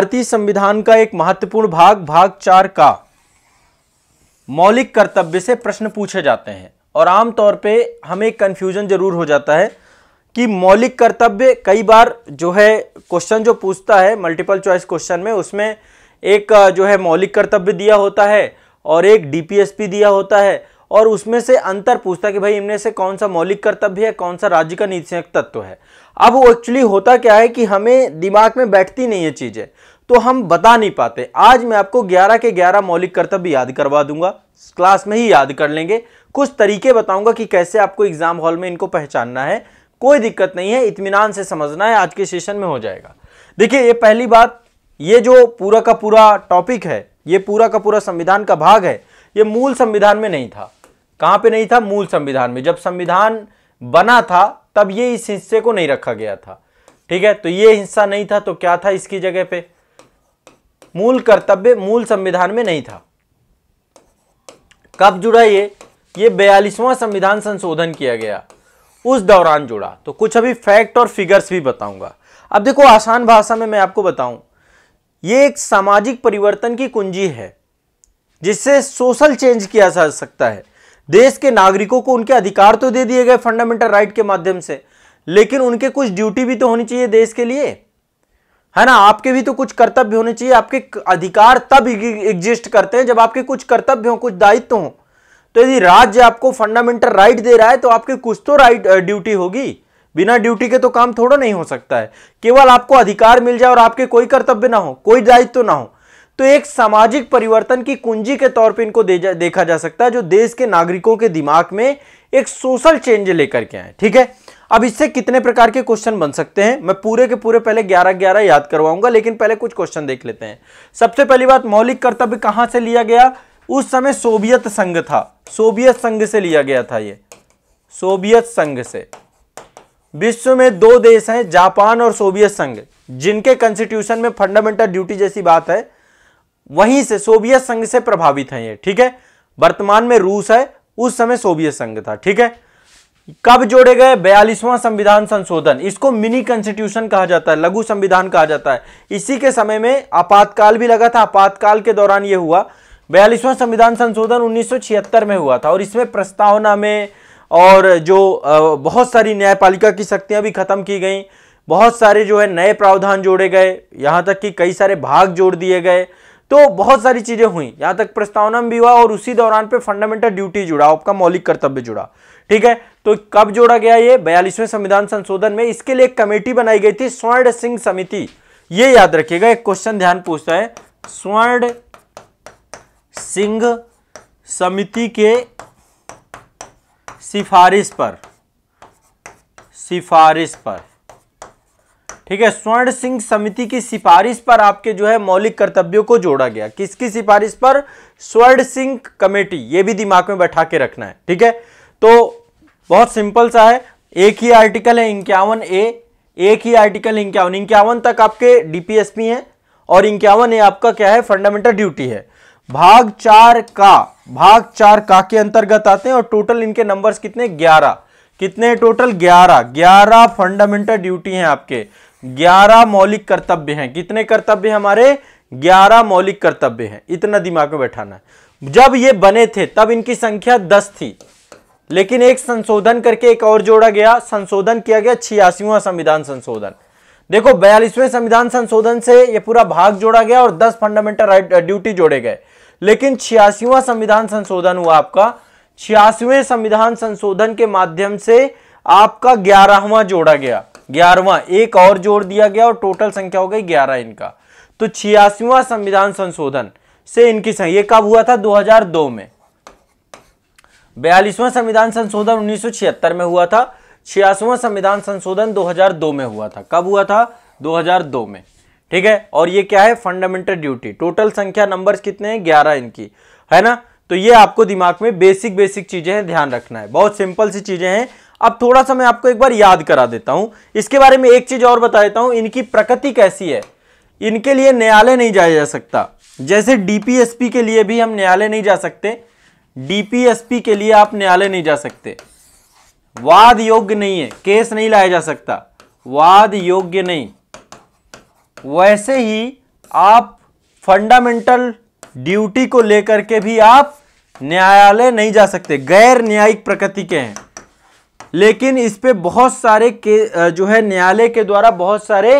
भारतीय संविधान का एक महत्वपूर्ण भाग भाग चार का मौलिक कर्तव्य से प्रश्न पूछे जाते हैं और आमतौर पे हमें कंफ्यूजन जरूर हो जाता है कि मौलिक कर्तव्य कई बार जो है क्वेश्चन जो पूछता है मल्टीपल चॉइस क्वेश्चन में उसमें एक जो है मौलिक कर्तव्य दिया होता है और एक डीपीएसपी दिया होता है और उसमें से अंतर पूछता है कि भाई इनमें से कौन सा मौलिक कर्तव्य है कौन सा राज्य का नीति तत्व है अब वो एक्चुअली होता क्या है कि हमें दिमाग में बैठती नहीं है चीज़ें तो हम बता नहीं पाते आज मैं आपको 11 के 11 मौलिक कर्तव्य याद करवा दूंगा क्लास में ही याद कर लेंगे कुछ तरीके बताऊंगा कि कैसे आपको एग्जाम हॉल में इनको पहचानना है कोई दिक्कत नहीं है इतमान से समझना है आज के सेशन में हो जाएगा देखिए ये पहली बात ये जो पूरा का पूरा टॉपिक है ये पूरा का पूरा संविधान का भाग है ये मूल संविधान में नहीं था कहाँ पे नहीं था मूल संविधान में जब संविधान बना था तब ये इस हिस्से को नहीं रखा गया था ठीक है तो ये हिस्सा नहीं था तो क्या था इसकी जगह पे मूल कर्तव्य मूल संविधान में नहीं था कब जुड़ा ये ये बयालीसवां संविधान संशोधन किया गया उस दौरान जुड़ा तो कुछ अभी फैक्ट और फिगर्स भी बताऊंगा अब देखो आसान भाषा में मैं आपको बताऊं ये एक सामाजिक परिवर्तन की कुंजी है जिससे सोशल चेंज किया जा सकता है देश के नागरिकों को उनके अधिकार तो दे दिए गए फंडामेंटल राइट के माध्यम से लेकिन उनके कुछ ड्यूटी भी तो होनी चाहिए देश के लिए है ना आपके भी तो कुछ कर्तव्य होने चाहिए आपके अधिकार तब एग्जिस्ट करते हैं जब आपके कुछ कर्तव्य हो कुछ दायित्व हो तो यदि राज्य आपको फंडामेंटल राइट दे रहा है तो आपके कुछ तो राइट ड्यूटी होगी बिना ड्यूटी के तो काम थोड़ा नहीं हो सकता है केवल आपको अधिकार मिल जाए और आपके कोई कर्तव्य ना हो कोई दायित्व तो ना हो तो एक सामाजिक परिवर्तन की कुंजी के तौर पर इनको जा, देखा जा सकता है जो देश के नागरिकों के दिमाग में एक सोशल चेंज लेकर के आए ठीक है अब इससे कितने प्रकार के क्वेश्चन बन सकते हैं मैं पूरे के पूरे पहले ग्यारह ग्यारह याद करवाऊंगा लेकिन पहले कुछ क्वेश्चन देख लेते हैं सबसे पहली बात मौलिक कर्तव्य कहां से लिया गया उस समय सोवियत संघ था सोवियत संघ से लिया गया था यह सोवियत संघ से विश्व में दो देश हैं जापान और सोवियत संघ जिनके कॉन्स्टिट्यूशन में फंडामेंटल ड्यूटी जैसी बात है वहीं से सोवियत संघ से प्रभावित है ये ठीक है वर्तमान में रूस है उस समय सोवियत संघ था ठीक है कब जोड़े गए बयालीसवां संविधान संशोधन इसको मिनी कॉन्स्टिट्यूशन कहा जाता है लघु संविधान कहा जाता है इसी के समय में आपातकाल भी लगा था आपातकाल के दौरान यह हुआ बयालीसवां संविधान संशोधन उन्नीस में हुआ था और इसमें प्रस्तावना में और जो बहुत सारी न्यायपालिका की शक्तियां भी खत्म की गई बहुत सारे जो है नए प्रावधान जोड़े गए यहाँ तक कि कई सारे भाग जोड़ दिए गए तो बहुत सारी चीज़ें हुई यहाँ तक प्रस्तावना भी हुआ और उसी दौरान पे फंडामेंटल ड्यूटी जुड़ा आपका मौलिक कर्तव्य जुड़ा ठीक है तो कब जोड़ा गया ये बयालीसवें संविधान संशोधन में इसके लिए कमेटी बनाई गई थी स्वर्ण सिंह समिति ये याद रखिएगा एक क्वेश्चन ध्यान पूछता है स्वर्ण सिंह समिति के सिफारिश पर सिफारिश पर ठीक है स्वर्ण सिंह समिति की सिफारिश पर आपके जो है मौलिक कर्तव्यों को जोड़ा गया किसकी सिफारिश पर स्वर्ण सिंह कमेटी ये भी दिमाग में बैठा के रखना है ठीक है तो बहुत सिंपल सा है एक ही आर्टिकल है इक्यावन ए एक ही आर्टिकल इक्यावन इक्यावन तक आपके डीपीएसपी हैं और इक्यावन ए आपका क्या है फंडामेंटल ड्यूटी है भाग चार का भाग चार का के अंतर्गत आते हैं और टोटल इनके नंबर्स कितने ग्यारह कितने टोटल ग्यारह ग्यारह फंडामेंटल ड्यूटी हैं आपके ग्यारह मौलिक कर्तव्य हैं कितने कर्तव्य हमारे ग्यारह मौलिक कर्तव्य हैं इतना दिमाग में बैठाना है जब ये बने थे तब इनकी संख्या दस थी लेकिन एक संशोधन करके एक और जोड़ा गया संशोधन किया गया छियासीवा संविधान संशोधन देखो बयालीसवें संविधान संशोधन से यह पूरा भाग जोड़ा गया और दस फंडामेंटल राइट ड्यूटी जोड़े गए लेकिन छियासीवा संविधान संशोधन हुआ आपका छियासीवें संविधान संशोधन के माध्यम से आपका ग्यारहवा जोड़ा गया ग्यारहवा एक और जोड़ दिया गया और टोटल संख्या हो गई ग्यारह इनका तो छियासीवा संविधान संशोधन से इनकी संख्या कब हुआ था 2002 में बयालीसवां संविधान संशोधन 1976 में हुआ था छियासवां संविधान संशोधन 2002 में हुआ था कब हुआ था 2002 में ठीक है और ये क्या है फंडामेंटल ड्यूटी टोटल संख्या नंबर कितने हैं ग्यारह इनकी है ना तो ये आपको दिमाग में बेसिक बेसिक चीजें हैं ध्यान रखना है बहुत सिंपल सी चीजें हैं अब थोड़ा सा मैं आपको एक बार याद करा देता हूं इसके बारे में एक चीज और बता देता हूं इनकी प्रकृति कैसी है इनके लिए न्यायालय नहीं जाया जा सकता जैसे डीपीएसपी के लिए भी हम न्यायालय नहीं जा सकते डीपीएसपी के लिए आप न्यायालय नहीं जा सकते वाद योग्य नहीं है केस नहीं लाया जा सकता वाद योग्य नहीं वैसे ही आप फंडामेंटल ड्यूटी को लेकर के भी आप न्यायालय नहीं जा सकते गैर न्यायिक प्रकृति के हैं लेकिन इस पर बहुत सारे के जो है न्यायालय के द्वारा बहुत सारे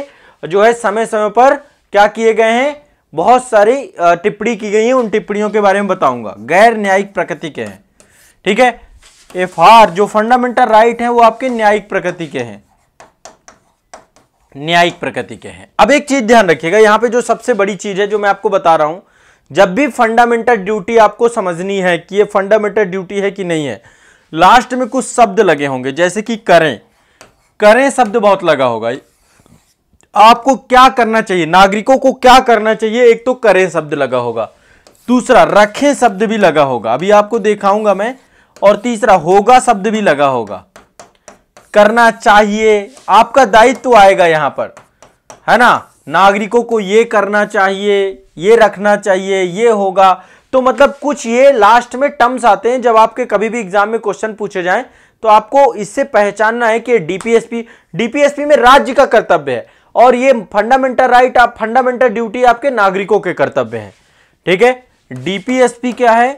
जो है समय समय पर क्या किए गए हैं बहुत सारी टिप्पणी की गई है उन टिप्पणियों के बारे में बताऊंगा गैर न्यायिक प्रकृति के हैं ठीक है एफ आर जो फंडामेंटल राइट है वो आपके न्यायिक प्रकृति के हैं न्यायिक प्रकृति के हैं अब एक चीज ध्यान रखिएगा यहां पे जो सबसे बड़ी चीज है जो मैं आपको बता रहा हूं जब भी फंडामेंटल ड्यूटी आपको समझनी है कि ये फंडामेंटल ड्यूटी है कि नहीं है लास्ट में कुछ शब्द लगे होंगे जैसे कि करें करें शब्द बहुत लगा होगा आपको क्या करना चाहिए नागरिकों को क्या करना चाहिए एक तो करें शब्द लगा होगा दूसरा रखें शब्द भी लगा होगा अभी आपको दिखाऊंगा मैं और तीसरा होगा शब्द भी लगा होगा करना चाहिए आपका दायित्व तो आएगा यहां पर है ना नागरिकों को ये करना चाहिए ये रखना चाहिए ये होगा तो मतलब कुछ ये लास्ट में टर्म्स आते हैं जब आपके कभी भी एग्जाम में क्वेश्चन पूछे जाएं तो आपको इससे पहचानना है कि डीपीएसपी डीपीएसपी में राज्य का कर्तव्य है और ये फंडामेंटल राइट आप फंडामेंटल ड्यूटी आपके नागरिकों के कर्तव्य है ठीक है डीपीएसपी क्या है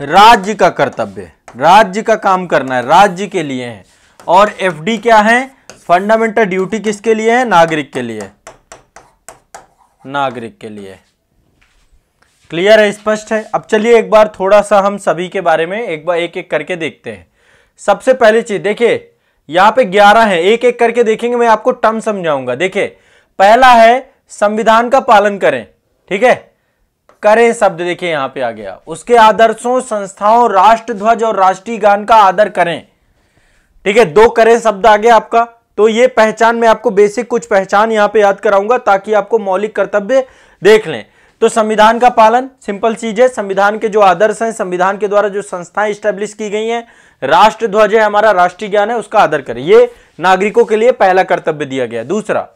राज्य का कर्तव्य राज्य का काम करना है राज्य के लिए है और एफडी क्या है फंडामेंटल ड्यूटी किसके लिए है नागरिक के लिए नागरिक के लिए क्लियर है स्पष्ट है अब चलिए एक बार थोड़ा सा हम सभी के बारे में एक बार एक एक करके देखते हैं सबसे पहली चीज देखिए यहां पे 11 है एक एक करके देखेंगे मैं आपको टर्म समझाऊंगा देखिए पहला है संविधान का पालन करें ठीक है करें शब्द देखिए यहां पे आ गया उसके आदर्शों संस्थाओं राष्ट्र ध्वज और राष्ट्रीय गान का आदर करें ठीक है दो करें शब्द आ गया आपका तो ये पहचान मैं आपको बेसिक कुछ पहचान यहां पे याद कराऊंगा ताकि आपको मौलिक कर्तव्य देख लें तो संविधान का पालन सिंपल चीज है संविधान के जो आदर्श हैं संविधान के द्वारा जो संस्थाएं स्टेब्लिश की गई हैं राष्ट्र ध्वज है हमारा राष्ट्रीय ज्ञान है उसका आदर करें ये नागरिकों के लिए पहला कर्तव्य दिया गया दूसरा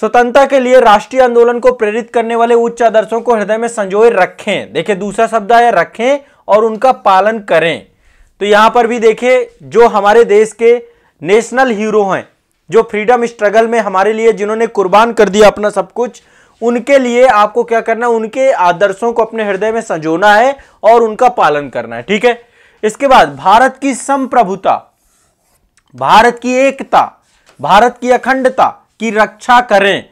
स्वतंत्रता के लिए राष्ट्रीय आंदोलन को प्रेरित करने वाले उच्च आदर्शों को हृदय में संजोए रखें देखिये दूसरा शब्द है रखें और उनका पालन करें तो यहां पर भी देखे जो हमारे देश के नेशनल हीरो हैं जो फ्रीडम स्ट्रगल में हमारे लिए जिन्होंने कुर्बान कर दिया अपना सब कुछ उनके लिए आपको क्या करना है उनके आदर्शों को अपने हृदय में संजोना है और उनका पालन करना है ठीक है इसके बाद भारत की संप्रभुता भारत की एकता भारत की अखंडता की रक्षा करें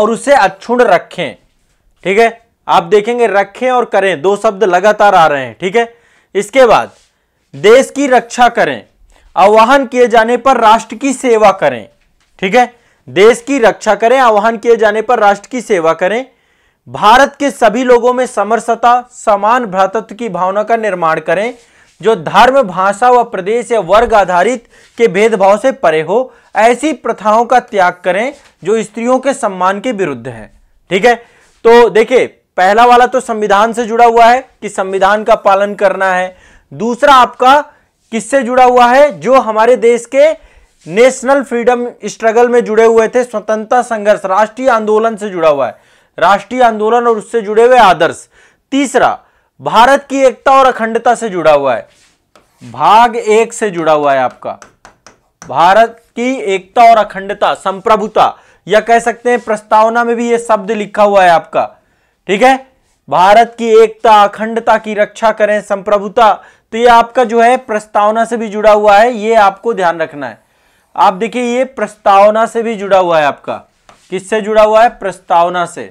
और उसे अक्षुण रखें ठीक है आप देखेंगे रखें और करें दो शब्द लगातार आ रहे हैं ठीक है इसके बाद देश की रक्षा करें आह्वान किए जाने पर राष्ट्र की सेवा करें ठीक है देश की रक्षा करें आह्वान किए जाने पर राष्ट्र की सेवा करें भारत के सभी लोगों में समरसता समान भ्रातत्व की भावना का निर्माण करें जो धर्म भाषा व प्रदेश या वर्ग आधारित के भेदभाव से परे हो ऐसी प्रथाओं का त्याग करें जो स्त्रियों के सम्मान के विरुद्ध है ठीक है तो देखिए पहला वाला तो संविधान से जुड़ा हुआ है कि संविधान का पालन करना है दूसरा आपका किससे जुड़ा हुआ है जो हमारे देश के नेशनल फ्रीडम स्ट्रगल में जुड़े हुए थे स्वतंत्रता संघर्ष राष्ट्रीय आंदोलन से जुड़ा हुआ है राष्ट्रीय आंदोलन और उससे जुड़े हुए आदर्श तीसरा भारत की एकता और अखंडता से जुड़ा हुआ है भाग एक से जुड़ा हुआ है आपका भारत की एकता और अखंडता संप्रभुता या कह सकते हैं प्रस्तावना में भी यह शब्द लिखा हुआ है आपका ठीक है भारत की एकता अखंडता की रक्षा करें संप्रभुता तो यह आपका जो है प्रस्तावना से भी जुड़ा हुआ है यह आपको ध्यान रखना है आप देखिए ये प्रस्तावना से भी जुड़ा हुआ है आपका किससे जुड़ा हुआ है प्रस्तावना से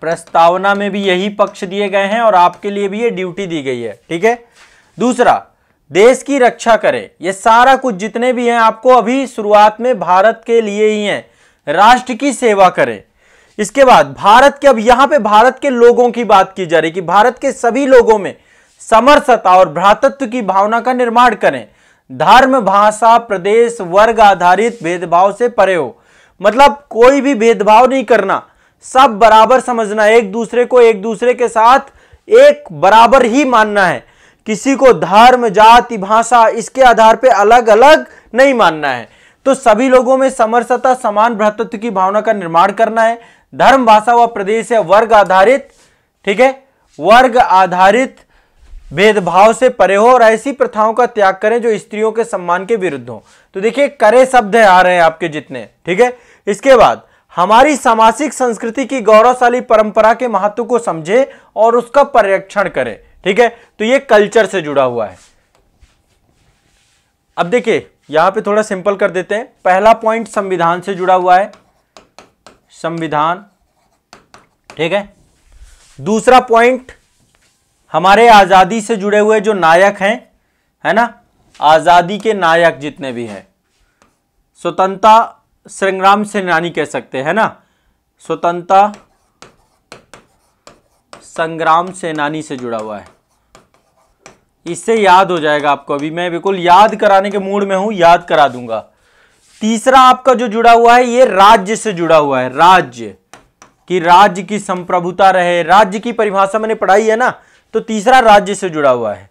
प्रस्तावना में भी यही पक्ष दिए गए हैं और आपके लिए भी ये ड्यूटी दी गई है ठीक है दूसरा देश की रक्षा करें ये सारा कुछ जितने भी हैं आपको अभी शुरुआत में भारत के लिए ही हैं राष्ट्र की सेवा करें इसके बाद भारत के अब यहां पे भारत के लोगों की बात की जा रही कि भारत के सभी लोगों में समरसता और भ्रातत्व की भावना का निर्माण करें धर्म भाषा प्रदेश वर्ग आधारित भेदभाव से परे हो मतलब कोई भी भेदभाव नहीं करना सब बराबर समझना एक दूसरे को एक दूसरे के साथ एक बराबर ही मानना है किसी को धर्म जाति भाषा इसके आधार पर अलग अलग नहीं मानना है तो सभी लोगों में समरसता समान भ्रतत्व की भावना का निर्माण करना है धर्म भाषा व प्रदेश या वर्ग आधारित ठीक है वर्ग आधारित भेदभाव से परे हो और ऐसी प्रथाओं का त्याग करें जो स्त्रियों के सम्मान के विरुद्ध हो तो देखिए करे शब्द आ रहे हैं आपके जितने ठीक है इसके बाद हमारी सामाजिक संस्कृति की गौरवशाली परंपरा के महत्व को समझे और उसका परिरक्षण करें ठीक है तो ये कल्चर से जुड़ा हुआ है अब देखिए यहां पे थोड़ा सिंपल कर देते हैं पहला पॉइंट संविधान से जुड़ा हुआ है संविधान ठीक है दूसरा पॉइंट हमारे आज़ादी से जुड़े हुए जो नायक हैं है ना आज़ादी के नायक जितने भी हैं स्वतंत्रता संग्राम सेनानी कह सकते हैं ना स्वतंत्रता संग्राम सेनानी से जुड़ा हुआ है इससे याद हो जाएगा आपको अभी मैं बिल्कुल याद कराने के मूड में हूं याद करा दूंगा तीसरा आपका जो जुड़ा हुआ है ये राज्य से जुड़ा हुआ है राज्य कि राज्य की संप्रभुता रहे राज्य की परिभाषा मैंने पढ़ाई है ना तो तीसरा राज्य से जुड़ा हुआ है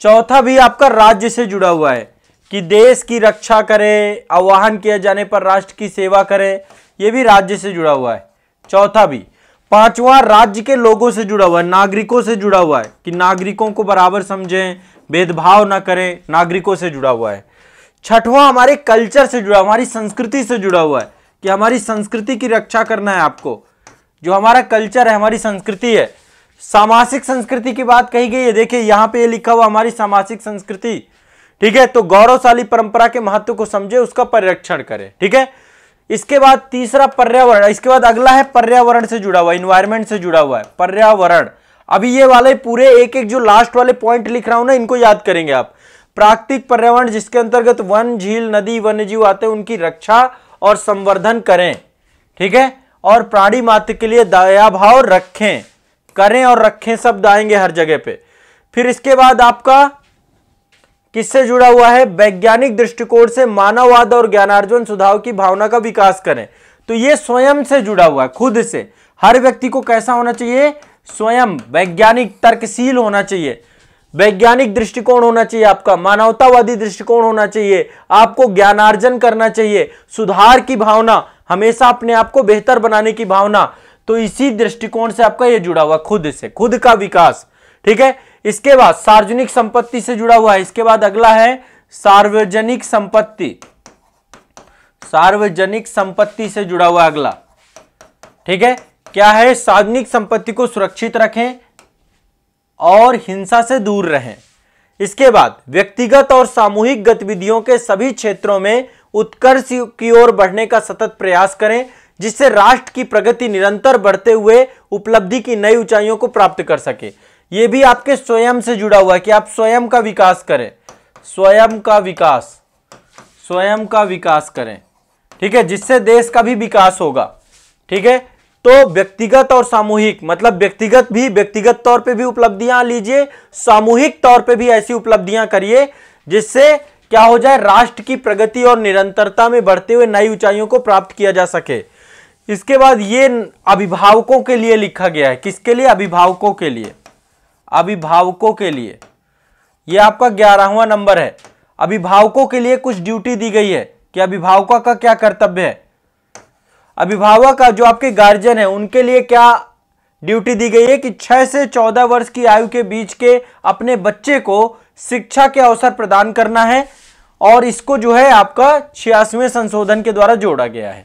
चौथा भी आपका राज्य से जुड़ा हुआ है कि देश की रक्षा करे आह्वान किए जाने पर राष्ट्र की सेवा करे ये भी राज्य से जुड़ा हुआ है चौथा भी पांचवा राज्य के लोगों से जुड़ा हुआ है नागरिकों से जुड़ा हुआ है कि नागरिकों को बराबर समझें भेदभाव ना करें नागरिकों से जुड़ा हुआ है छठवां हमारे कल्चर से जुड़ा हमारी संस्कृति से जुड़ा हुआ है कि हमारी संस्कृति की रक्षा करना है आपको जो हमारा कल्चर है हमारी संस्कृति है सामासिक संस्कृति की बात कही गई है देखिए यहां पे ये लिखा हुआ हमारी सामासिक संस्कृति ठीक है तो गौरवशाली परंपरा के महत्व को समझे उसका परिरक्षण करें ठीक है इसके बाद तीसरा पर्यावरण इसके बाद अगला है पर्यावरण से जुड़ा हुआ इन्वायरमेंट से जुड़ा हुआ है पर्यावरण अभी ये वाले पूरे एक एक जो लास्ट वाले पॉइंट लिख रहा हूं ना इनको याद करेंगे आप प्राकृतिक पर्यावरण जिसके अंतर्गत वन झील नदी वन्य जीव आते हैं उनकी रक्षा और संवर्धन करें ठीक है और प्राणी मात्र के लिए दया भाव रखें करें और रखें शब्द आएंगे हर जगह पे फिर इसके बाद आपका किससे जुड़ा हुआ है वैज्ञानिक दृष्टिकोण से मानववाद और ज्ञानार्जन सुधार की भावना का विकास करें तो ये स्वयं से जुड़ा हुआ है खुद से हर व्यक्ति को कैसा होना चाहिए स्वयं वैज्ञानिक तर्कशील होना चाहिए वैज्ञानिक दृष्टिकोण होना चाहिए आपका मानवतावादी दृष्टिकोण होना चाहिए आपको ज्ञानार्जन करना चाहिए सुधार की भावना हमेशा अपने आप को बेहतर बनाने की भावना तो इसी दृष्टिकोण से आपका यह जुड़ा हुआ खुद से खुद का विकास ठीक है इसके बाद सार्वजनिक संपत्ति से जुड़ा हुआ है इसके बाद अगला है सार्वजनिक संपत्ति सार्वजनिक संपत्ति से जुड़ा हुआ अगला ठीक है क्या है सार्वजनिक संपत्ति को सुरक्षित रखें और हिंसा से दूर रहें इसके बाद व्यक्तिगत और सामूहिक गतिविधियों के सभी क्षेत्रों में उत्कर्ष की ओर बढ़ने का सतत प्रयास करें जिससे राष्ट्र की प्रगति निरंतर बढ़ते हुए उपलब्धि की नई ऊंचाइयों को प्राप्त कर सके ये भी आपके स्वयं से जुड़ा हुआ है कि आप स्वयं का विकास करें स्वयं का विकास स्वयं का विकास करें ठीक है जिससे देश का भी विकास होगा ठीक है तो व्यक्तिगत और सामूहिक मतलब व्यक्तिगत भी व्यक्तिगत तौर पे भी उपलब्धियां लीजिए सामूहिक तौर पे भी ऐसी उपलब्धियां करिए जिससे क्या हो जाए राष्ट्र की प्रगति और निरंतरता में बढ़ते हुए नई ऊंचाइयों को प्राप्त किया जा सके इसके बाद ये अभिभावकों के लिए लिखा गया है किसके लिए अभिभावकों के लिए अभिभावकों के लिए यह आपका ग्यारहवा नंबर है अभिभावकों के लिए कुछ ड्यूटी दी गई है कि अभिभावकों का क्या कर्तव्य है अभिभावक का जो आपके गार्जियन है उनके लिए क्या ड्यूटी दी गई है कि 6 से 14 वर्ष की आयु के बीच के अपने बच्चे को शिक्षा के अवसर प्रदान करना है और इसको जो है आपका छियासवें संशोधन के द्वारा जोड़ा गया है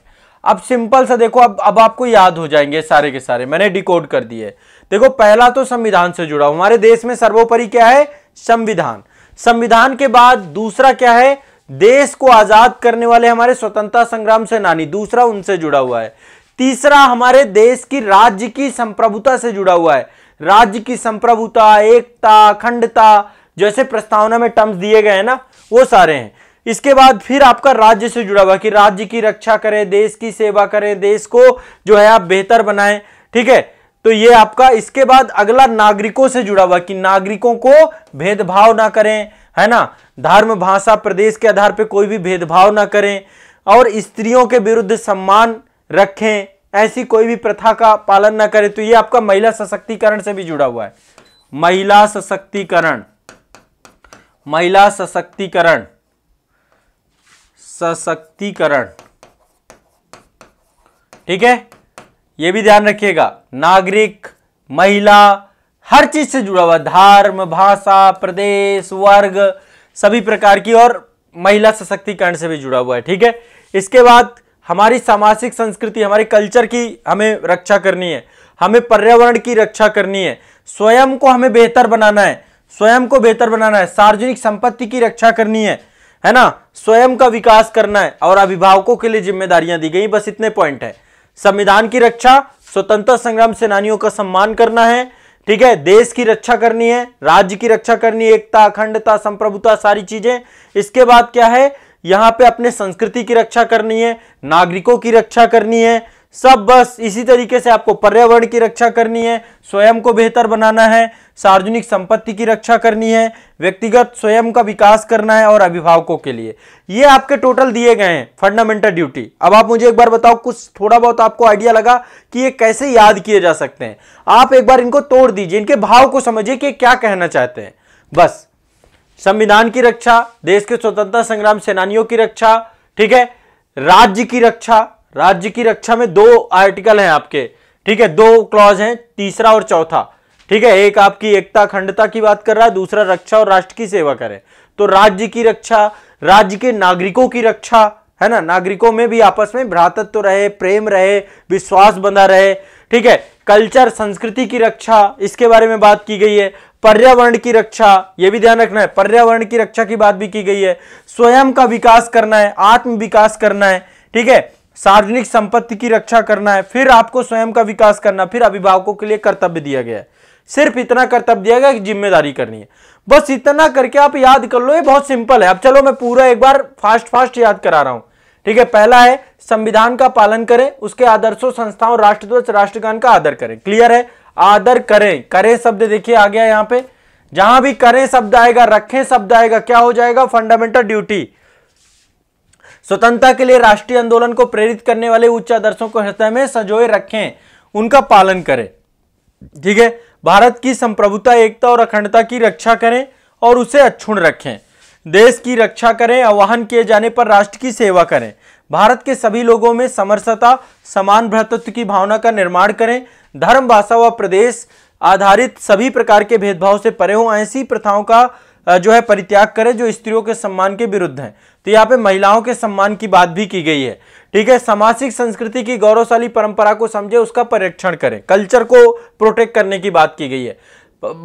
अब सिंपल सा देखो अब अब आपको याद हो जाएंगे सारे के सारे मैंने डिकोड कर दिए देखो पहला तो संविधान से जुड़ा हमारे देश में सर्वोपरि क्या है संविधान संविधान के बाद दूसरा क्या है देश को आजाद करने वाले हमारे स्वतंत्रता संग्राम सेनानी दूसरा उनसे जुड़ा हुआ है तीसरा हमारे देश की राज्य की संप्रभुता से जुड़ा हुआ है राज्य की संप्रभुता एकता अखंडता जैसे प्रस्तावना में टर्म्स दिए गए हैं ना वो सारे हैं इसके बाद फिर आपका राज्य से जुड़ा हुआ कि राज्य की रक्षा करें देश की सेवा करें देश को जो है आप बेहतर बनाएं ठीक है तो ये आपका इसके बाद अगला नागरिकों से जुड़ा हुआ कि नागरिकों को भेदभाव ना करें है ना धर्म भाषा प्रदेश के आधार पर कोई भी भेदभाव ना करें और स्त्रियों के विरुद्ध सम्मान रखें ऐसी कोई भी प्रथा का पालन ना करें तो ये आपका महिला सशक्तिकरण से भी जुड़ा हुआ है महिला सशक्तिकरण महिला सशक्तिकरण सशक्तिकरण ठीक है ये भी ध्यान रखिएगा नागरिक महिला हर चीज से जुड़ा हुआ धर्म भाषा प्रदेश वर्ग सभी प्रकार की और महिला सशक्तिकरण से भी जुड़ा हुआ है ठीक है इसके बाद हमारी सामाजिक संस्कृति हमारे कल्चर की हमें रक्षा करनी है हमें पर्यावरण की रक्षा करनी है स्वयं को हमें बेहतर बनाना है स्वयं को बेहतर बनाना है सार्वजनिक संपत्ति की रक्षा करनी है है ना स्वयं का विकास करना है और अभिभावकों के लिए जिम्मेदारियां दी गई बस इतने पॉइंट है संविधान की रक्षा स्वतंत्रता संग्राम सेनानियों का सम्मान करना है ठीक है देश की रक्षा करनी है राज्य की रक्षा करनी है एकता अखंडता संप्रभुता सारी चीजें इसके बाद क्या है यहां पे अपने संस्कृति की रक्षा करनी है नागरिकों की रक्षा करनी है सब बस इसी तरीके से आपको पर्यावरण की रक्षा करनी है स्वयं को बेहतर बनाना है सार्वजनिक संपत्ति की रक्षा करनी है व्यक्तिगत स्वयं का विकास करना है और अभिभावकों के लिए ये आपके टोटल दिए गए हैं फंडामेंटल ड्यूटी अब आप मुझे एक बार बताओ कुछ थोड़ा बहुत आपको आइडिया लगा कि ये कैसे याद किए जा सकते हैं आप एक बार इनको तोड़ दीजिए इनके भाव को समझिए कि क्या कहना चाहते हैं बस संविधान की रक्षा देश के स्वतंत्रता संग्राम सेनानियों की रक्षा ठीक है राज्य की रक्षा राज्य की रक्षा में दो आर्टिकल हैं आपके ठीक है दो क्लॉज हैं तीसरा और चौथा ठीक है एक आपकी एकता अखंडता की बात कर रहा है दूसरा रक्षा और राष्ट्र की सेवा करे तो राज्य की रक्षा राज्य के नागरिकों की रक्षा है ना नागरिकों में भी आपस में भ्रातत्व रहे प्रेम रहे विश्वास बंधा रहे ठीक है कल्चर संस्कृति की रक्षा इसके बारे में बात की गई है पर्यावरण की रक्षा यह भी ध्यान रखना है पर्यावरण की रक्षा की बात भी की गई है स्वयं का विकास करना है आत्म विकास करना है ठीक है सार्वजनिक संपत्ति की रक्षा करना है फिर आपको स्वयं का विकास करना फिर अभिभावकों के लिए कर्तव्य दिया गया है सिर्फ इतना कर्तव्य दिया गया कि जिम्मेदारी करनी है बस इतना करके आप याद कर लो ये बहुत सिंपल है अब चलो मैं पूरा एक बार फास्ट फास्ट याद करा रहा हूं ठीक है पहला है संविधान का पालन करें उसके आदर्शों संस्थाओं राष्ट्रध्वज राष्ट्रगान का आदर करें क्लियर है आदर करें करें शब्द देखिए आ गया यहां पे जहां भी करें शब्द आएगा रखें शब्द आएगा क्या हो जाएगा फंडामेंटल ड्यूटी स्वतंत्रता के लिए राष्ट्रीय आंदोलन को प्रेरित करने वाले उच्च आदर्शों को हृदय में सजोए रखें उनका पालन करें ठीक है भारत की संप्रभुता एकता और अखंडता की रक्षा करें और उसे अक्षुण रखें देश की रक्षा करें आह्वान किए जाने पर राष्ट्र की सेवा करें भारत के सभी लोगों में समरसता समान भ्रतत्व की भावना का निर्माण करें धर्म भाषा व प्रदेश आधारित सभी प्रकार के भेदभाव से परे हों ऐसी प्रथाओं का जो है परित्याग करें जो स्त्रियों के सम्मान के विरुद्ध हैं तो यहाँ पे महिलाओं के सम्मान की बात भी की गई है ठीक है सामाजिक संस्कृति की गौरवशाली परंपरा को समझे उसका परीक्षण करें कल्चर को प्रोटेक्ट करने की बात की गई है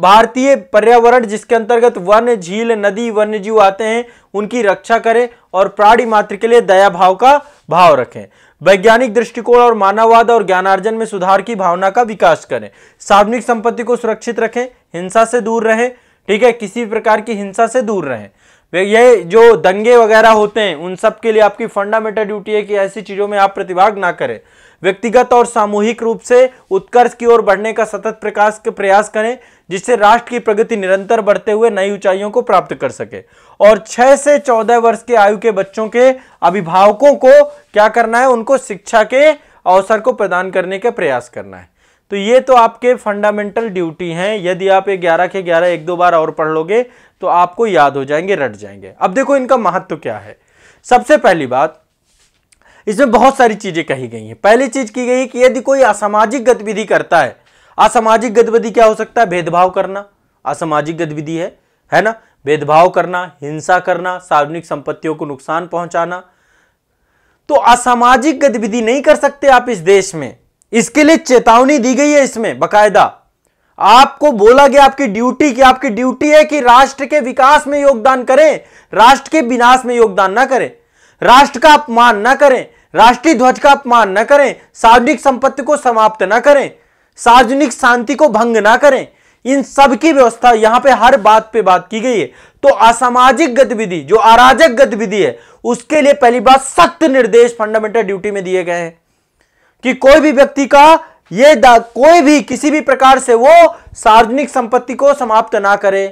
भारतीय पर्यावरण जिसके अंतर्गत वन झील नदी वन्य जीव आते हैं उनकी रक्षा करें और प्राणी मात्र के लिए दया भाव का भाव रखें वैज्ञानिक दृष्टिकोण और मानववाद और ज्ञानार्जन में सुधार की भावना का विकास करें सार्वजनिक संपत्ति को सुरक्षित रखें हिंसा से दूर रहें ठीक है किसी भी प्रकार की हिंसा से दूर रहें ये जो दंगे वगैरह होते हैं उन सब के लिए आपकी फंडामेंटल ड्यूटी है कि ऐसी चीज़ों में आप प्रतिभाग ना करें व्यक्तिगत और सामूहिक रूप से उत्कर्ष की ओर बढ़ने का सतत प्रकाश के प्रयास करें जिससे राष्ट्र की प्रगति निरंतर बढ़ते हुए नई ऊंचाइयों को प्राप्त कर सके और 6 से 14 वर्ष के आयु के बच्चों के अभिभावकों को क्या करना है उनको शिक्षा के अवसर को प्रदान करने का प्रयास करना है तो ये तो आपके फंडामेंटल ड्यूटी हैं यदि आप ये ग्यारह के ग्यारह एक दो बार और पढ़ लोगे तो आपको याद हो जाएंगे रट जाएंगे अब देखो इनका महत्व क्या है सबसे पहली बात इसमें बहुत सारी चीजें कही गई हैं पहली चीज की गई कि यदि कोई असामाजिक गतिविधि करता है असामाजिक गतिविधि क्या हो सकता है भेदभाव करना असामाजिक गतिविधि है है ना भेदभाव करना हिंसा करना सार्वजनिक संपत्तियों को नुकसान पहुंचाना तो असामाजिक गतिविधि नहीं कर सकते आप इस देश में इसके लिए चेतावनी दी गई है इसमें बकायदा आपको बोला गया आपकी ड्यूटी की आपकी ड्यूटी है कि राष्ट्र के विकास में योगदान करें राष्ट्र के विनाश में योगदान ना करें राष्ट्र का अपमान ना करें राष्ट्रीय ध्वज का अपमान ना करें सार्वजनिक संपत्ति को समाप्त ना करें सार्वजनिक शांति को भंग ना करें इन सब की व्यवस्था यहां पे हर बात पे बात की गई है तो असामाजिक गतिविधि जो अराजक गतिविधि है उसके लिए पहली बात सख्त निर्देश फंडामेंटल ड्यूटी में दिए गए हैं कि कोई भी व्यक्ति का ये कोई भी किसी भी प्रकार से वो सार्वजनिक संपत्ति को समाप्त ना करे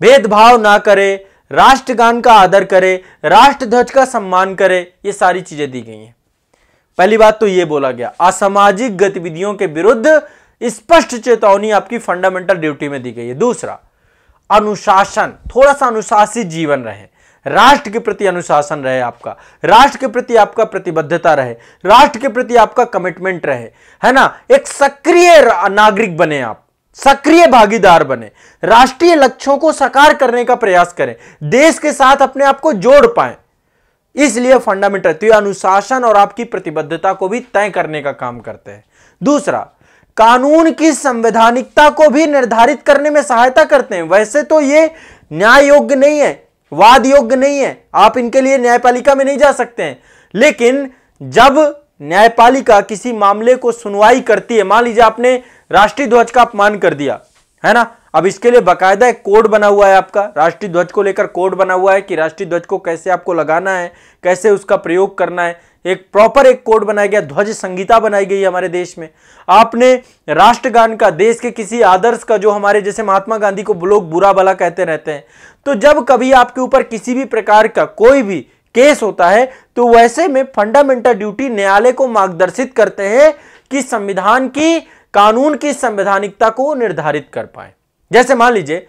भेदभाव ना करे राष्ट्रगान का आदर करे राष्ट्रध्वज का सम्मान करे ये सारी चीजें दी गई हैं पहली बात तो ये बोला गया असामाजिक गतिविधियों के विरुद्ध स्पष्ट चेतावनी आपकी फंडामेंटल ड्यूटी में दी गई है दूसरा अनुशासन थोड़ा सा अनुशासित जीवन रहे राष्ट्र के प्रति अनुशासन रहे आपका राष्ट्र के प्रति आपका प्रतिबद्धता रहे राष्ट्र के प्रति आपका कमिटमेंट रहे है ना एक सक्रिय नागरिक बने आप सक्रिय भागीदार बने राष्ट्रीय लक्ष्यों को साकार करने का प्रयास करें देश के साथ अपने आप को जोड़ पाए इसलिए फंडामेंटल तो अनुशासन और आपकी प्रतिबद्धता को भी तय करने का काम करते हैं दूसरा कानून की संवैधानिकता को भी निर्धारित करने में सहायता करते हैं वैसे तो ये न्याय योग्य नहीं है वाद योग्य नहीं है आप इनके लिए न्यायपालिका में नहीं जा सकते हैं लेकिन जब न्यायपालिका किसी मामले को सुनवाई करती है मान लीजिए आपने राष्ट्रीय ध्वज का अपमान कर दिया है ना अब इसके लिए बकायदा एक कोड बना हुआ है आपका राष्ट्रीय ध्वज को लेकर कोड बना हुआ है कि राष्ट्रीय ध्वज को कैसे आपको लगाना है कैसे उसका प्रयोग करना है एक प्रॉपर एक कोड बनाया गया ध्वज संहिता बनाई गई हमारे देश में आपने राष्ट्रगान का देश के किसी आदर्श का जो हमारे जैसे महात्मा गांधी को लोग बुरा भला कहते रहते हैं तो जब कभी आपके ऊपर किसी भी प्रकार का कोई भी केस होता है तो वैसे में फंडामेंटल ड्यूटी न्यायालय को मार्गदर्शित करते हैं कि संविधान की कानून की संवैधानिकता को निर्धारित कर पाए जैसे मान लीजिए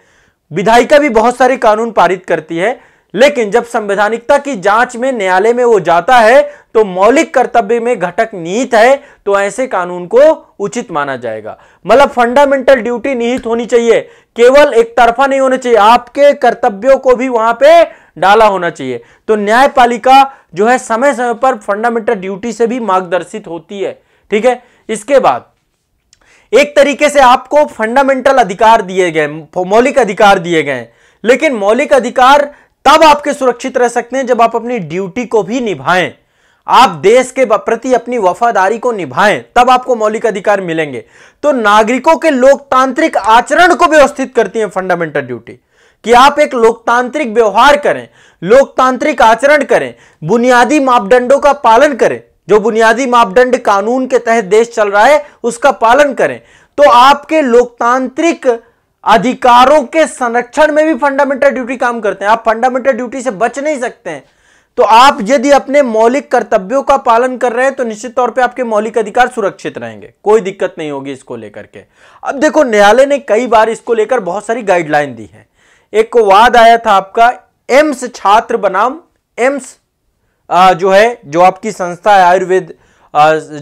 विधायिका भी बहुत सारे कानून पारित करती है लेकिन जब संवैधानिकता की जांच में न्यायालय में वो जाता है तो मौलिक कर्तव्य में घटक निहित है तो ऐसे कानून को उचित माना जाएगा मतलब फंडामेंटल ड्यूटी निहित होनी चाहिए केवल एक तरफा नहीं होना चाहिए आपके कर्तव्यों को भी वहां पे डाला होना चाहिए तो न्यायपालिका जो है समय समय पर फंडामेंटल ड्यूटी से भी मार्गदर्शित होती है ठीक है इसके बाद एक तरीके से आपको फंडामेंटल अधिकार दिए गए मौलिक अधिकार दिए गए लेकिन मौलिक अधिकार तब आपके सुरक्षित रह सकते हैं जब आप अपनी ड्यूटी को भी निभाएं आप देश के प्रति अपनी वफादारी को निभाएं तब आपको मौलिक अधिकार मिलेंगे तो नागरिकों के लोकतांत्रिक आचरण को व्यवस्थित करती है फंडामेंटल ड्यूटी कि आप एक लोकतांत्रिक व्यवहार करें लोकतांत्रिक आचरण करें बुनियादी मापदंडों का पालन करें जो बुनियादी मापदंड कानून के तहत देश चल रहा है उसका पालन करें तो आपके लोकतांत्रिक अधिकारों के संरक्षण में भी फंडामेंटल ड्यूटी काम करते हैं आप फंडामेंटल ड्यूटी से बच नहीं सकते हैं तो आप यदि अपने मौलिक कर्तव्यों का पालन कर रहे हैं तो निश्चित तौर पे आपके मौलिक अधिकार सुरक्षित रहेंगे कोई दिक्कत नहीं होगी इसको लेकर के अब देखो न्यायालय ने कई बार इसको लेकर बहुत सारी गाइडलाइन दी है एक को वाद आया था आपका एम्स छात्र बनाम एम्स जो है जो आपकी संस्था है आयुर्वेद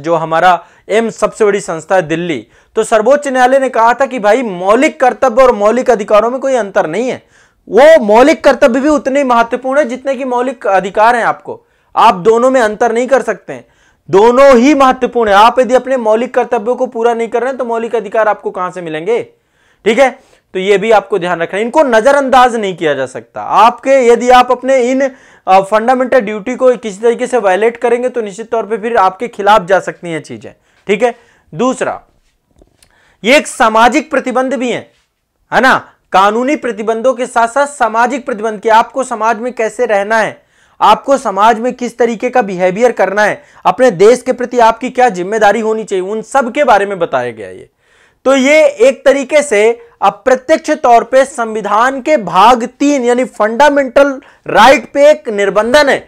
जो हमारा एम्स सबसे बड़ी संस्था है दिल्ली तो सर्वोच्च न्यायालय ने कहा था कि भाई मौलिक कर्तव्य और मौलिक अधिकारों में कोई अंतर नहीं है वो मौलिक कर्तव्य भी उतने महत्वपूर्ण है जितने की मौलिक अधिकार हैं आपको आप दोनों में अंतर नहीं कर सकते हैं दोनों ही महत्वपूर्ण है आप यदि अपने मौलिक कर्तव्यों को पूरा नहीं कर रहे हैं तो मौलिक अधिकार आपको कहां से मिलेंगे ठीक है तो ये भी आपको ध्यान रखना है इनको नजरअंदाज नहीं किया जा सकता आपके यदि आप अपने इन फंडामेंटल ड्यूटी को किसी तरीके से वायलेट करेंगे तो निश्चित तौर पर फिर आपके खिलाफ जा सकती हैं चीजें ठीक है दूसरा ये एक सामाजिक प्रतिबंध भी है है ना कानूनी प्रतिबंधों के साथ साथ सामाजिक प्रतिबंध के आपको समाज में कैसे रहना है आपको समाज में किस तरीके का बिहेवियर करना है अपने देश के प्रति आपकी क्या जिम्मेदारी होनी चाहिए उन सब के बारे में बताया गया ये तो ये एक तरीके से अप्रत्यक्ष तौर पे संविधान के भाग तीन यानी फंडामेंटल राइट पे एक निर्बंधन है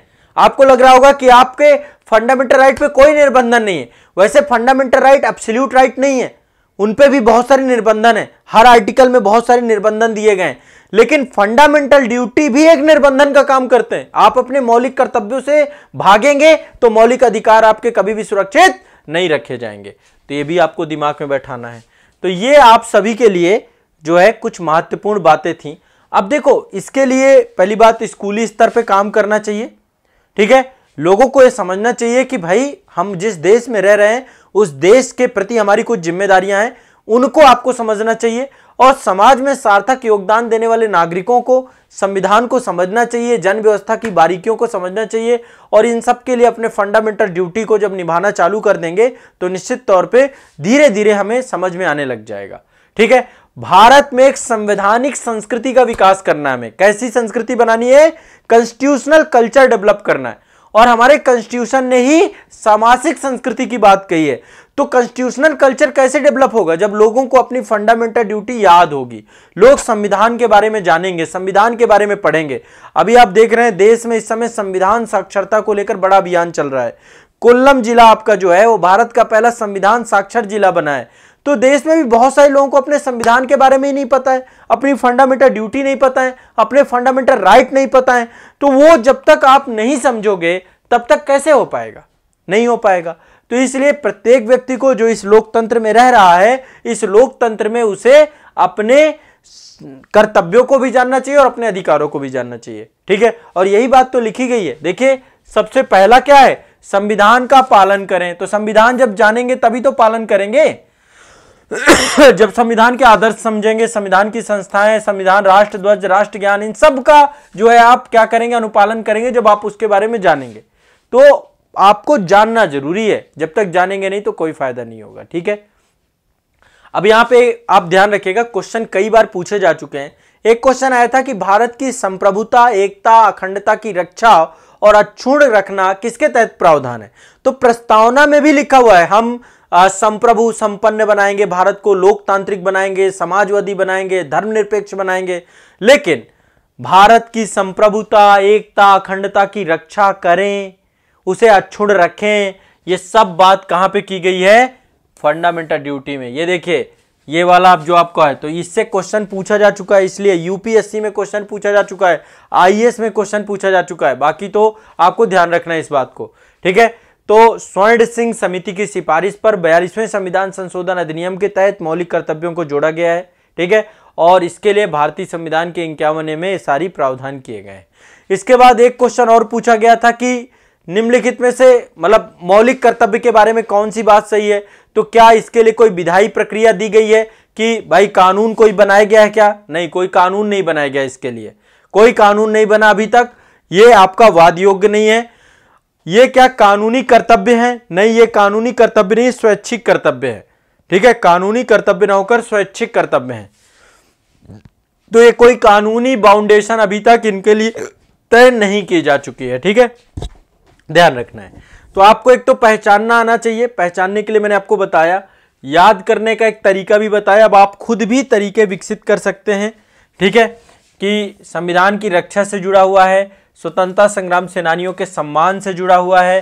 आपको लग रहा होगा कि आपके फंडामेंटल राइट पे कोई निर्बंधन नहीं है वैसे फंडामेंटल राइट अब्सोल्यूट राइट नहीं है उन पर भी बहुत सारे निर्बंधन है हर आर्टिकल में बहुत सारे निर्बंधन दिए गए हैं लेकिन फंडामेंटल ड्यूटी भी एक निर्बंधन का काम करते हैं आप अपने मौलिक कर्तव्यों से भागेंगे तो मौलिक अधिकार आपके कभी भी सुरक्षित नहीं रखे जाएंगे तो ये भी आपको दिमाग में बैठाना है तो ये आप सभी के लिए जो है कुछ महत्वपूर्ण बातें थी अब देखो इसके लिए पहली बात स्कूली स्तर पर काम करना चाहिए ठीक है लोगों को यह समझना चाहिए कि भाई हम जिस देश में रह रहे हैं उस देश के प्रति हमारी कुछ जिम्मेदारियां हैं उनको आपको समझना चाहिए और समाज में सार्थक योगदान देने वाले नागरिकों को संविधान को समझना चाहिए जन व्यवस्था की बारीकियों को समझना चाहिए और इन सब के लिए अपने फंडामेंटल ड्यूटी को जब निभाना चालू कर देंगे तो निश्चित तौर पे धीरे धीरे हमें समझ में आने लग जाएगा ठीक है भारत में एक संवैधानिक संस्कृति का विकास करना है हमें कैसी संस्कृति बनानी है कंस्टिट्यूशनल कल्चर डेवलप करना है और हमारे कॉन्स्टिट्यूशन ने ही सामाजिक संस्कृति की बात कही है तो कॉन्स्टिट्यूशनल कल्चर कैसे डेवलप होगा जब लोगों को अपनी फंडामेंटल ड्यूटी याद होगी लोग संविधान के बारे में जानेंगे संविधान के बारे में पढ़ेंगे अभी आप देख रहे हैं देश में इस समय संविधान साक्षरता को लेकर बड़ा अभियान चल रहा है कोल्लम जिला आपका जो है वो भारत का पहला संविधान साक्षर जिला बना है तो देश में भी बहुत सारे लोगों को अपने संविधान के बारे में ही नहीं पता है अपनी फंडामेंटल ड्यूटी नहीं पता है अपने फंडामेंटल राइट नहीं पता है तो वो जब तक आप नहीं समझोगे तब तक कैसे हो पाएगा नहीं हो पाएगा तो इसलिए प्रत्येक व्यक्ति को जो इस लोकतंत्र में रह रहा है इस लोकतंत्र में उसे अपने कर्तव्यों को भी जानना चाहिए और अपने अधिकारों को भी जानना चाहिए ठीक है और यही बात तो लिखी गई है देखिए सबसे पहला क्या है संविधान का पालन करें तो संविधान जब जानेंगे तभी तो पालन करेंगे जब संविधान के आदर्श समझेंगे संविधान की संस्थाएं संविधान राष्ट्र ध्वज राष्ट्र ज्ञान इन सब का जो है आप क्या करेंगे अनुपालन करेंगे जब आप उसके बारे में जानेंगे तो आपको जानना जरूरी है जब तक जानेंगे नहीं तो कोई फायदा नहीं होगा ठीक है अब यहां पे आप ध्यान रखिएगा क्वेश्चन कई बार पूछे जा चुके हैं एक क्वेश्चन आया था कि भारत की संप्रभुता एकता अखंडता की रक्षा और अक्षुण रखना किसके तहत प्रावधान है तो प्रस्तावना में भी लिखा हुआ है हम संप्रभु संपन्न बनाएंगे भारत को लोकतांत्रिक बनाएंगे समाजवादी बनाएंगे धर्मनिरपेक्ष बनाएंगे लेकिन भारत की संप्रभुता एकता अखंडता की रक्षा करें उसे अक्षुण रखें ये सब बात कहां पे की गई है फंडामेंटल ड्यूटी में ये देखिए ये वाला आप जो आपको है तो इससे क्वेश्चन पूछा जा चुका है इसलिए यूपीएससी में क्वेश्चन पूछा जा चुका है आईएएस e में क्वेश्चन पूछा जा चुका है बाकी तो आपको ध्यान रखना है इस बात को ठीक है तो स्वर्ण सिंह समिति की सिफारिश पर बयालीसवें संविधान संशोधन अधिनियम के तहत मौलिक कर्तव्यों को जोड़ा गया है ठीक है और इसके लिए भारतीय संविधान के इंक्यावन में सारी प्रावधान किए गए इसके बाद एक क्वेश्चन और पूछा गया था कि निम्नलिखित में से मतलब मौलिक कर्तव्य के बारे में कौन सी बात सही है तो क्या इसके लिए कोई विधायी प्रक्रिया दी गई है कि भाई कानून कोई बनाया गया है क्या नहीं कोई कानून नहीं बनाया गया इसके लिए कोई कानून नहीं बना अभी तक ये आपका वाद योग्य नहीं है ये क्या कानूनी कर्तव्य है नहीं ये कानूनी कर्तव्य नहीं स्वैच्छिक कर्तव्य है ठीक है कानूनी कर्तव्य ना होकर स्वैच्छिक कर्तव्य है तो ये कोई कानूनी बाउंडेशन अभी तक इनके लिए तय नहीं की जा चुकी है ठीक है ध्यान रखना है तो आपको एक तो पहचानना आना चाहिए पहचानने के लिए मैंने आपको बताया याद करने का एक तरीका भी बताया अब आप खुद भी तरीके विकसित कर सकते हैं ठीक है कि संविधान की रक्षा से जुड़ा हुआ है स्वतंत्रता संग्राम सेनानियों के सम्मान से जुड़ा हुआ है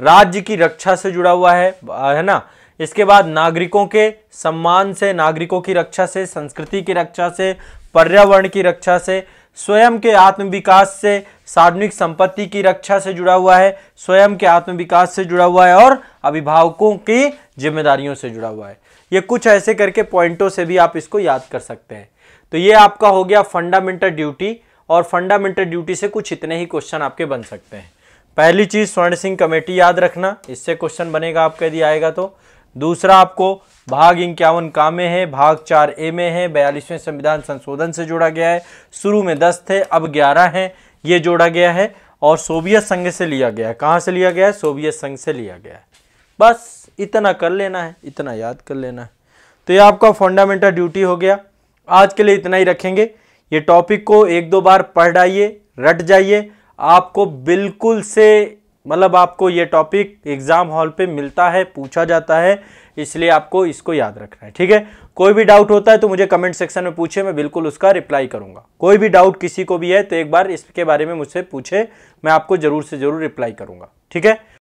राज्य की रक्षा से जुड़ा हुआ है है ना इसके बाद नागरिकों के सम्मान से नागरिकों की रक्षा से संस्कृति की रक्षा से पर्यावरण की रक्षा से स्वयं के आत्मविकास से सार्वजनिक संपत्ति की रक्षा से जुड़ा हुआ है स्वयं के आत्मविकास से जुड़ा हुआ है और अभिभावकों की जिम्मेदारियों से जुड़ा हुआ है ये कुछ ऐसे करके पॉइंटों से भी आप इसको याद कर सकते हैं तो ये आपका हो गया फंडामेंटल ड्यूटी और फंडामेंटल ड्यूटी से कुछ इतने ही क्वेश्चन आपके बन सकते हैं पहली चीज़ स्वर्ण सिंह कमेटी याद रखना इससे क्वेश्चन बनेगा आपका यदि आएगा तो दूसरा आपको भाग इक्यावन का में है भाग चार ए में है बयालीसवें संविधान संशोधन से जोड़ा गया है शुरू में दस थे अब ग्यारह हैं ये जोड़ा गया है और सोवियत संघ से लिया गया है कहाँ से लिया गया है सोवियत संघ से लिया गया है बस इतना कर लेना है इतना याद कर लेना है तो ये आपका फंडामेंटल ड्यूटी हो गया आज के लिए इतना ही रखेंगे ये टॉपिक को एक दो बार पढ़ डाइए रट जाइए आपको बिल्कुल से मतलब आपको ये टॉपिक एग्ज़ाम हॉल पे मिलता है पूछा जाता है इसलिए आपको इसको याद रखना है ठीक है कोई भी डाउट होता है तो मुझे कमेंट सेक्शन में पूछे मैं बिल्कुल उसका रिप्लाई करूंगा कोई भी डाउट किसी को भी है तो एक बार इसके बारे में मुझसे पूछे मैं आपको ज़रूर से ज़रूर रिप्लाई करूंगा ठीक है